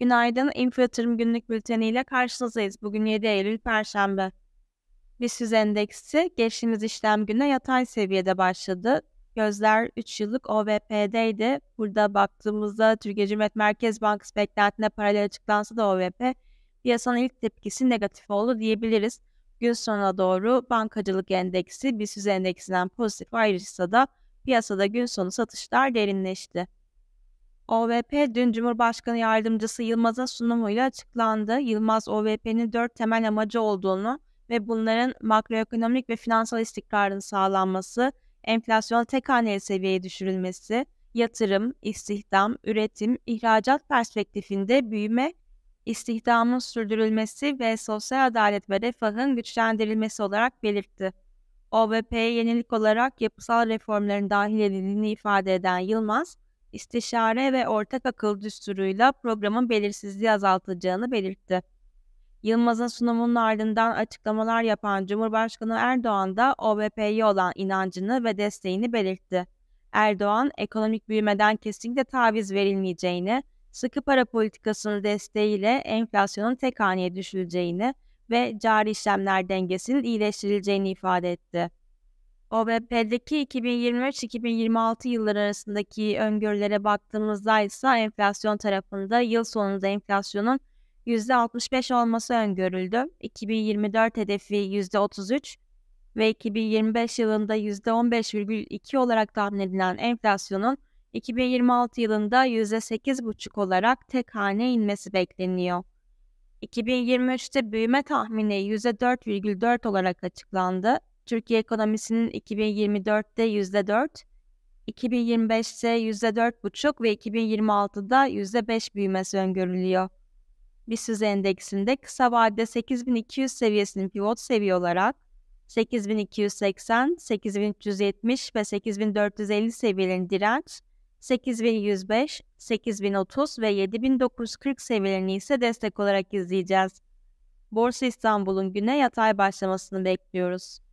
Günaydın, İnfo Yatırım Günlük Bülteni ile karşınızdayız. Bugün 7 Eylül Perşembe. BIST endeksi geçtiğimiz işlem gününe yatay seviyede başladı. Gözler 3 yıllık OVP'deydi. Burada baktığımızda Türkiye Cumhuriyet Merkez Bankası beklentine paralel açıklansa da OVP piyasanın ilk tepkisi negatif oldu diyebiliriz. Gün sonuna doğru bankacılık endeksi BIST endeksinden pozitif ayrışsa da piyasada gün sonu satışlar derinleşti. OVP dün Cumhurbaşkanı Yardımcısı Yılmaz'ın sunumuyla açıklandı. Yılmaz OVP'nin dört temel amacı olduğunu ve bunların makroekonomik ve finansal istikrarın sağlanması, enflasyon tek haneli seviyeye düşürülmesi, yatırım, istihdam, üretim, ihracat perspektifinde büyüme, istihdamın sürdürülmesi ve sosyal adalet ve refahın güçlendirilmesi olarak belirtti. OVP'ye yenilik olarak yapısal reformların dahil edildiğini ifade eden Yılmaz, istişare ve ortak akıl düsturuyla programın belirsizliği azaltacağını belirtti. Yılmaz'ın sunumunun ardından açıklamalar yapan Cumhurbaşkanı Erdoğan da OBP'ye olan inancını ve desteğini belirtti. Erdoğan, ekonomik büyümeden kesinlikle taviz verilmeyeceğini, sıkı para politikasının desteğiyle enflasyonun tek haneye düşüleceğini ve cari işlemler dengesinin iyileştirileceğini ifade etti. OBP'deki 2023-2026 yılları arasındaki öngörülere baktığımızda ise enflasyon tarafında yıl sonunda enflasyonun %65 olması öngörüldü. 2024 hedefi %33 ve 2025 yılında %15,2 olarak tahmin edilen enflasyonun 2026 yılında %8,5 olarak tek hane inmesi bekleniyor. 2023'te büyüme tahmini %4,4 olarak açıklandı. Türkiye ekonomisinin 2024'te %4, 2025'te %4,5 ve 2026'da %5 büyümesi öngörülüyor. BIST endeksinde kısa vadede 8200 seviyesinin pivot seviye olarak 8280, 8370 ve 8450 seviyelerini direnç, 8105, 8030 ve 7940 seviyelerini ise destek olarak izleyeceğiz. Borsa İstanbul'un güne yatay başlamasını bekliyoruz.